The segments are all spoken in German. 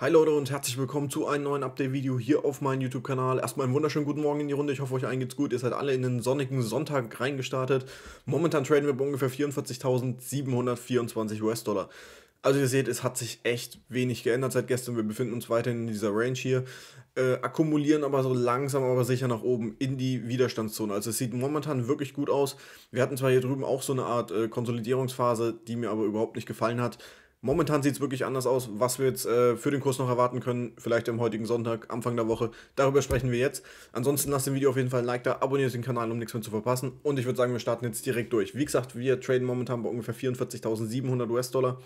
Hi Leute und herzlich willkommen zu einem neuen Update-Video hier auf meinem YouTube-Kanal. Erstmal einen wunderschönen guten Morgen in die Runde. Ich hoffe, euch allen geht's gut. Ihr seid alle in den sonnigen Sonntag reingestartet. Momentan traden wir bei ungefähr 44.724 US-Dollar. Also ihr seht, es hat sich echt wenig geändert seit gestern. Wir befinden uns weiterhin in dieser Range hier, äh, akkumulieren aber so langsam aber sicher nach oben in die Widerstandszone. Also es sieht momentan wirklich gut aus. Wir hatten zwar hier drüben auch so eine Art äh, Konsolidierungsphase, die mir aber überhaupt nicht gefallen hat. Momentan sieht es wirklich anders aus. Was wir jetzt äh, für den Kurs noch erwarten können, vielleicht am heutigen Sonntag, Anfang der Woche, darüber sprechen wir jetzt. Ansonsten lasst dem Video auf jeden Fall ein Like da, abonniert den Kanal, um nichts mehr zu verpassen. Und ich würde sagen, wir starten jetzt direkt durch. Wie gesagt, wir traden momentan bei ungefähr 44.700 US-Dollar.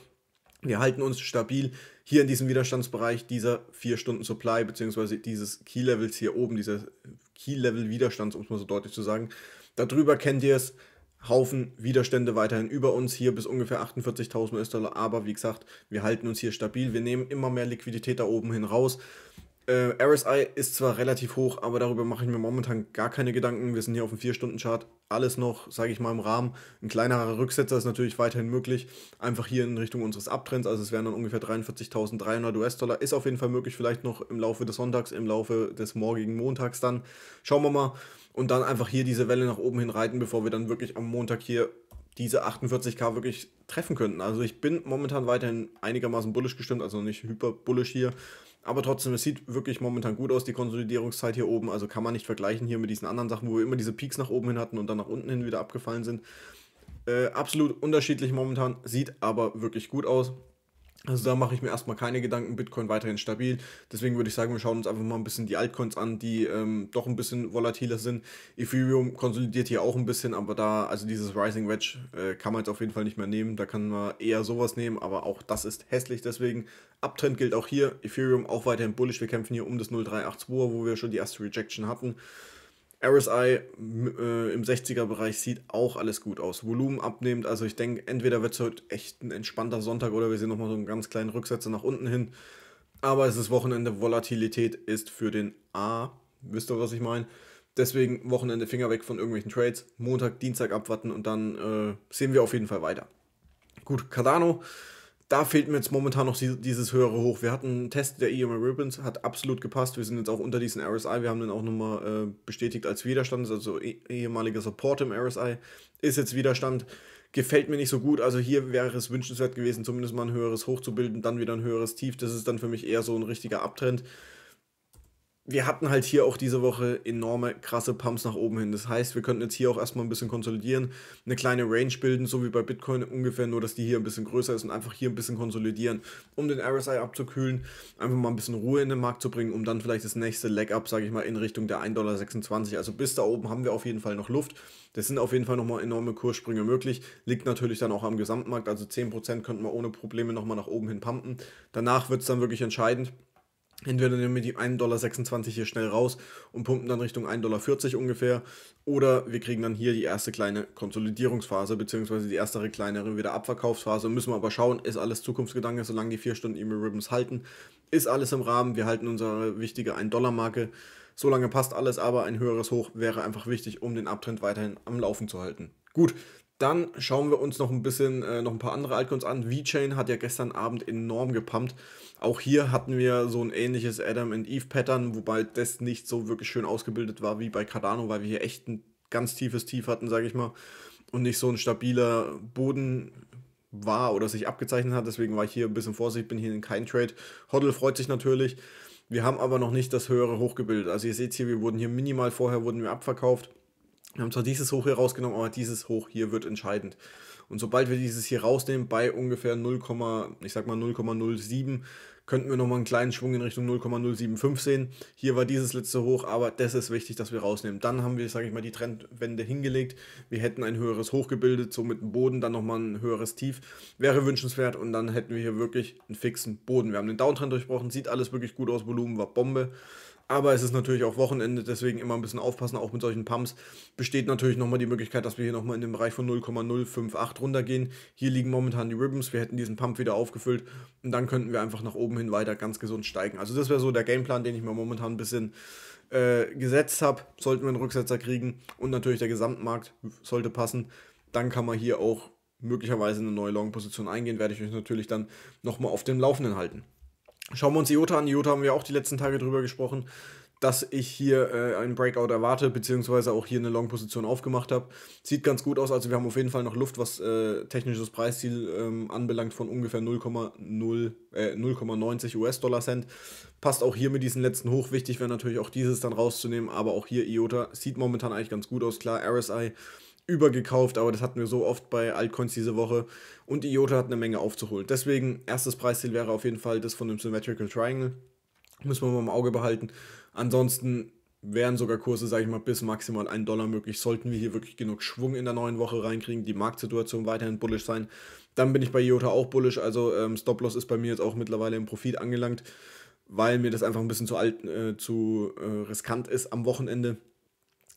Wir halten uns stabil hier in diesem Widerstandsbereich dieser 4-Stunden-Supply, beziehungsweise dieses Key-Levels hier oben, dieser Key-Level-Widerstands, um es mal so deutlich zu sagen. Darüber kennt ihr es Haufen Widerstände weiterhin über uns, hier bis ungefähr 48.000 US-Dollar, aber wie gesagt, wir halten uns hier stabil, wir nehmen immer mehr Liquidität da oben hin raus äh, RSI ist zwar relativ hoch, aber darüber mache ich mir momentan gar keine Gedanken. Wir sind hier auf dem 4-Stunden-Chart. Alles noch, sage ich mal, im Rahmen. Ein kleinerer Rücksetzer ist natürlich weiterhin möglich. Einfach hier in Richtung unseres Abtrends. Also es wären dann ungefähr 43.300 US-Dollar. Ist auf jeden Fall möglich. Vielleicht noch im Laufe des Sonntags, im Laufe des morgigen Montags dann. Schauen wir mal. Und dann einfach hier diese Welle nach oben hin reiten, bevor wir dann wirklich am Montag hier diese 48k wirklich treffen könnten. Also ich bin momentan weiterhin einigermaßen bullisch gestimmt. Also nicht hyper bullisch hier aber trotzdem, es sieht wirklich momentan gut aus, die Konsolidierungszeit hier oben. Also kann man nicht vergleichen hier mit diesen anderen Sachen, wo wir immer diese Peaks nach oben hin hatten und dann nach unten hin wieder abgefallen sind. Äh, absolut unterschiedlich momentan, sieht aber wirklich gut aus. Also da mache ich mir erstmal keine Gedanken, Bitcoin weiterhin stabil. Deswegen würde ich sagen, wir schauen uns einfach mal ein bisschen die Altcoins an, die ähm, doch ein bisschen volatiler sind. Ethereum konsolidiert hier auch ein bisschen, aber da, also dieses Rising Wedge äh, kann man jetzt auf jeden Fall nicht mehr nehmen. Da kann man eher sowas nehmen, aber auch das ist hässlich. Deswegen Abtrend gilt auch hier. Ethereum auch weiterhin bullish. Wir kämpfen hier um das 0382 wo wir schon die erste Rejection hatten. RSI äh, im 60er-Bereich sieht auch alles gut aus. Volumen abnehmend, also ich denke, entweder wird es heute echt ein entspannter Sonntag oder wir sehen nochmal so einen ganz kleinen Rücksetzer nach unten hin. Aber es ist Wochenende, Volatilität ist für den A. Wisst ihr, was ich meine? Deswegen Wochenende Finger weg von irgendwelchen Trades. Montag, Dienstag abwarten und dann äh, sehen wir auf jeden Fall weiter. Gut, Cardano da fehlt mir jetzt momentan noch dieses höhere Hoch. Wir hatten einen Test der EMA Ribbons, hat absolut gepasst. Wir sind jetzt auch unter diesen RSI. Wir haben den auch nochmal äh, bestätigt als Widerstand, also e, ehemaliger Support im RSI. Ist jetzt Widerstand. Gefällt mir nicht so gut. Also hier wäre es wünschenswert gewesen, zumindest mal ein höheres Hoch zu bilden, dann wieder ein höheres Tief. Das ist dann für mich eher so ein richtiger Abtrend wir hatten halt hier auch diese Woche enorme krasse Pumps nach oben hin. Das heißt, wir könnten jetzt hier auch erstmal ein bisschen konsolidieren, eine kleine Range bilden, so wie bei Bitcoin ungefähr, nur dass die hier ein bisschen größer ist und einfach hier ein bisschen konsolidieren, um den RSI abzukühlen, einfach mal ein bisschen Ruhe in den Markt zu bringen, um dann vielleicht das nächste Leg-Up, sage ich mal, in Richtung der 1,26 Dollar. Also bis da oben haben wir auf jeden Fall noch Luft. Das sind auf jeden Fall nochmal enorme Kurssprünge möglich. Liegt natürlich dann auch am Gesamtmarkt, also 10% könnten wir ohne Probleme nochmal nach oben hin pumpen. Danach wird es dann wirklich entscheidend. Entweder nehmen wir die 1,26 Dollar hier schnell raus und pumpen dann Richtung 1,40 Dollar ungefähr. Oder wir kriegen dann hier die erste kleine Konsolidierungsphase, beziehungsweise die erste kleinere wieder Abverkaufsphase. Müssen wir aber schauen, ist alles Zukunftsgedanke, solange die 4 Stunden E-Mail Ribbons halten. Ist alles im Rahmen, wir halten unsere wichtige 1-Dollar-Marke. Solange passt alles, aber ein höheres Hoch wäre einfach wichtig, um den Abtrend weiterhin am Laufen zu halten. Gut, dann schauen wir uns noch ein bisschen, äh, noch ein paar andere Altcoins an. VeChain hat ja gestern Abend enorm gepumpt. Auch hier hatten wir so ein ähnliches Adam and Eve Pattern, wobei das nicht so wirklich schön ausgebildet war wie bei Cardano, weil wir hier echt ein ganz tiefes Tief hatten, sage ich mal, und nicht so ein stabiler Boden war oder sich abgezeichnet hat. Deswegen war ich hier ein bisschen vorsichtig, bin hier in kein Trade. Hoddle freut sich natürlich. Wir haben aber noch nicht das höhere hochgebildet. Also ihr seht hier, wir wurden hier minimal vorher wurden wir abverkauft wir haben zwar dieses Hoch hier rausgenommen, aber dieses Hoch hier wird entscheidend. Und sobald wir dieses hier rausnehmen, bei ungefähr 0, ich sag mal 0,07, könnten wir nochmal einen kleinen Schwung in Richtung 0,075 sehen. Hier war dieses letzte Hoch, aber das ist wichtig, dass wir rausnehmen. Dann haben wir, sage ich mal, die Trendwende hingelegt. Wir hätten ein höheres Hoch gebildet, so mit dem Boden, dann nochmal ein höheres Tief. Wäre wünschenswert und dann hätten wir hier wirklich einen fixen Boden. Wir haben den Downtrend durchbrochen, sieht alles wirklich gut aus, Volumen war Bombe. Aber es ist natürlich auch Wochenende, deswegen immer ein bisschen aufpassen, auch mit solchen Pumps. Besteht natürlich nochmal die Möglichkeit, dass wir hier nochmal in den Bereich von 0,058 runtergehen. Hier liegen momentan die Ribbons, wir hätten diesen Pump wieder aufgefüllt und dann könnten wir einfach nach oben hin weiter ganz gesund steigen. Also das wäre so der Gameplan, den ich mir momentan ein bisschen äh, gesetzt habe. Sollten wir einen Rücksetzer kriegen und natürlich der Gesamtmarkt sollte passen, dann kann man hier auch möglicherweise eine neue Long-Position eingehen, werde ich euch natürlich dann nochmal auf dem Laufenden halten. Schauen wir uns IOTA an. IOTA haben wir auch die letzten Tage drüber gesprochen, dass ich hier äh, einen Breakout erwarte, beziehungsweise auch hier eine Long-Position aufgemacht habe. Sieht ganz gut aus. Also wir haben auf jeden Fall noch Luft, was äh, technisches Preisziel ähm, anbelangt von ungefähr 0,0, äh, 0,90 US-Dollar-Cent. Passt auch hier mit diesem letzten hoch. Wichtig wäre natürlich auch dieses dann rauszunehmen. Aber auch hier IOTA sieht momentan eigentlich ganz gut aus. Klar, RSI übergekauft, aber das hatten wir so oft bei Altcoins diese Woche. Und IOTA hat eine Menge aufzuholen. Deswegen, erstes Preisziel wäre auf jeden Fall das von dem Symmetrical Triangle. Müssen wir mal im Auge behalten. Ansonsten wären sogar Kurse, sage ich mal, bis maximal 1 Dollar möglich. Sollten wir hier wirklich genug Schwung in der neuen Woche reinkriegen, die Marktsituation weiterhin bullisch sein, dann bin ich bei IOTA auch bullisch. Also ähm, Stop-Loss ist bei mir jetzt auch mittlerweile im Profit angelangt, weil mir das einfach ein bisschen zu, alt, äh, zu äh, riskant ist am Wochenende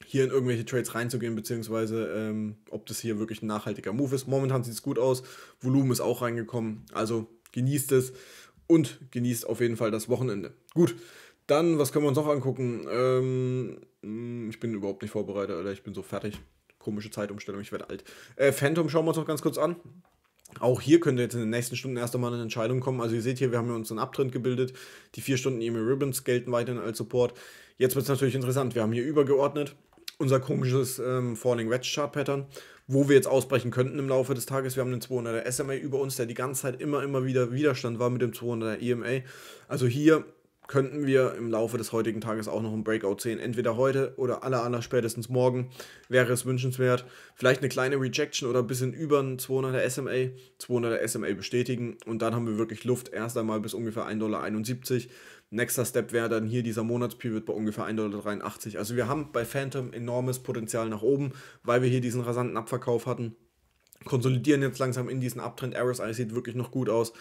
hier in irgendwelche Trades reinzugehen, beziehungsweise ähm, ob das hier wirklich ein nachhaltiger Move ist. Momentan sieht es gut aus, Volumen ist auch reingekommen, also genießt es und genießt auf jeden Fall das Wochenende. Gut, dann, was können wir uns noch angucken? Ähm, hm, ich bin überhaupt nicht vorbereitet, Alter, ich bin so fertig. Komische Zeitumstellung, ich werde alt. Äh, Phantom schauen wir uns noch ganz kurz an. Auch hier könnte jetzt in den nächsten Stunden erst einmal eine Entscheidung kommen. Also ihr seht hier, wir haben uns einen Abtrend gebildet. Die vier Stunden EMA Ribbons gelten weiterhin als Support. Jetzt wird es natürlich interessant. Wir haben hier übergeordnet unser komisches ähm, Falling Wedge Chart Pattern, wo wir jetzt ausbrechen könnten im Laufe des Tages. Wir haben den 200er SMA über uns, der die ganze Zeit immer, immer wieder Widerstand war mit dem 200er EMA. Also hier könnten wir im Laufe des heutigen Tages auch noch einen Breakout sehen. Entweder heute oder aller, aller spätestens morgen wäre es wünschenswert. Vielleicht eine kleine Rejection oder ein bisschen über einen 200er SMA, 200er SMA bestätigen und dann haben wir wirklich Luft. Erst einmal bis ungefähr 1,71 Dollar. Nächster Step wäre dann hier dieser Monatsperiod bei ungefähr 1,83 Dollar. Also wir haben bei Phantom enormes Potenzial nach oben, weil wir hier diesen rasanten Abverkauf hatten. Konsolidieren jetzt langsam in diesen Abtrend. Aris sieht wirklich noch gut aus.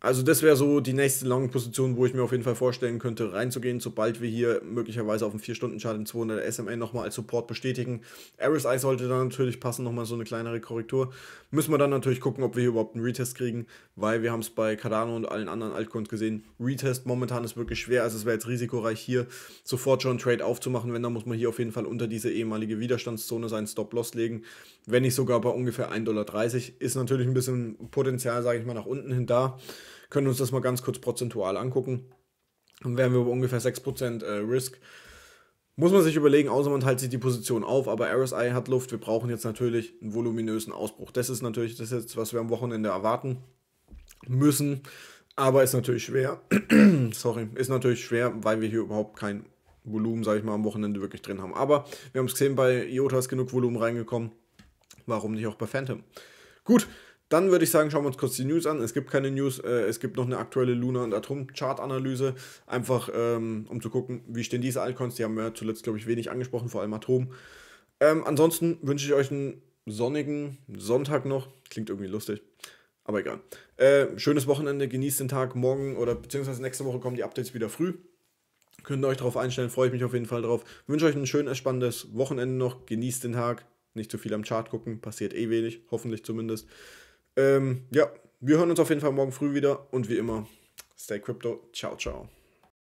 Also das wäre so die nächste lange Position, wo ich mir auf jeden Fall vorstellen könnte, reinzugehen, sobald wir hier möglicherweise auf einen 4-Stunden-Chart in 200 SMA nochmal als Support bestätigen. RSI sollte dann natürlich passen, nochmal so eine kleinere Korrektur. Müssen wir dann natürlich gucken, ob wir hier überhaupt einen Retest kriegen, weil wir haben es bei Cardano und allen anderen Altcoins gesehen. Retest momentan ist wirklich schwer, also es wäre jetzt risikoreich hier sofort schon einen Trade aufzumachen, wenn, dann muss man hier auf jeden Fall unter diese ehemalige Widerstandszone seinen Stop-Loss legen, wenn nicht sogar bei ungefähr 1,30 Dollar. Ist natürlich ein bisschen Potenzial, sage ich mal, nach unten hin da können uns das mal ganz kurz prozentual angucken. Dann wären wir bei ungefähr 6% äh, Risk. Muss man sich überlegen, außer man teilt sich die Position auf, aber RSI hat Luft. Wir brauchen jetzt natürlich einen voluminösen Ausbruch. Das ist natürlich das, jetzt, was wir am Wochenende erwarten müssen. Aber ist natürlich schwer. Sorry, ist natürlich schwer, weil wir hier überhaupt kein Volumen, sage ich mal, am Wochenende wirklich drin haben. Aber wir haben es gesehen, bei IOTA ist genug Volumen reingekommen. Warum nicht auch bei Phantom? Gut, dann würde ich sagen, schauen wir uns kurz die News an. Es gibt keine News, äh, es gibt noch eine aktuelle Luna und Atom Chart-Analyse, einfach ähm, um zu gucken, wie stehen diese Altcoins. Die haben wir zuletzt, glaube ich, wenig angesprochen, vor allem Atom. Ähm, ansonsten wünsche ich euch einen sonnigen Sonntag noch. Klingt irgendwie lustig, aber egal. Äh, schönes Wochenende, genießt den Tag. Morgen oder beziehungsweise nächste Woche kommen die Updates wieder früh. Könnt ihr euch darauf einstellen, freue ich mich auf jeden Fall drauf. Wünsche euch ein schön entspanntes Wochenende noch. Genießt den Tag. Nicht zu viel am Chart gucken, passiert eh wenig, hoffentlich zumindest. Ähm, ja, wir hören uns auf jeden Fall morgen früh wieder und wie immer, stay crypto. Ciao, ciao.